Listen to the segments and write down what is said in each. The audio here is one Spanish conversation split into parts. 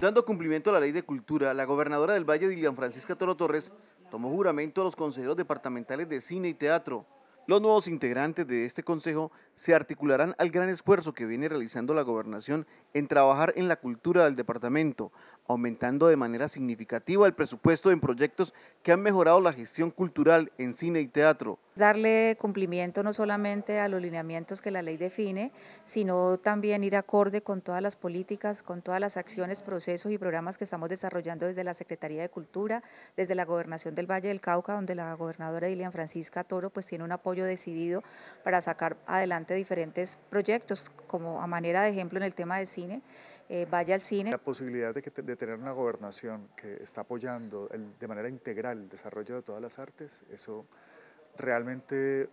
Dando cumplimiento a la ley de cultura, la gobernadora del Valle de Francisca Toro Torres tomó juramento a los consejeros departamentales de cine y teatro. Los nuevos integrantes de este consejo se articularán al gran esfuerzo que viene realizando la gobernación en trabajar en la cultura del departamento, aumentando de manera significativa el presupuesto en proyectos que han mejorado la gestión cultural en cine y teatro. Darle cumplimiento no solamente a los lineamientos que la ley define, sino también ir acorde con todas las políticas, con todas las acciones, procesos y programas que estamos desarrollando desde la Secretaría de Cultura, desde la Gobernación del Valle del Cauca, donde la gobernadora Dilian Francisca Toro pues tiene un apoyo decidido para sacar adelante diferentes proyectos, como a manera de ejemplo en el tema de cine, eh, vaya al cine. La posibilidad de, tener una gobernación que está apoyando de manera integral el desarrollo de todas las artes, eso realmente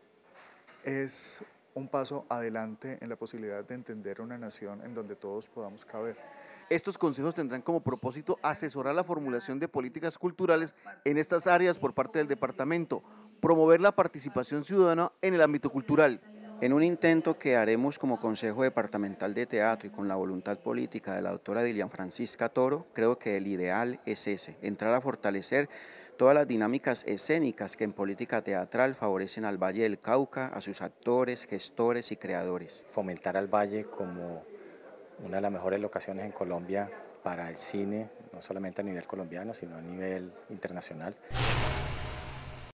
es un paso adelante en la posibilidad de entender una nación en donde todos podamos caber. Estos consejos tendrán como propósito asesorar la formulación de políticas culturales en estas áreas por parte del departamento, promover la participación ciudadana en el ámbito cultural, en un intento que haremos como Consejo Departamental de Teatro y con la voluntad política de la doctora Dilian Francisca Toro, creo que el ideal es ese, entrar a fortalecer todas las dinámicas escénicas que en política teatral favorecen al Valle del Cauca, a sus actores, gestores y creadores. Fomentar al Valle como una de las mejores locaciones en Colombia para el cine, no solamente a nivel colombiano, sino a nivel internacional.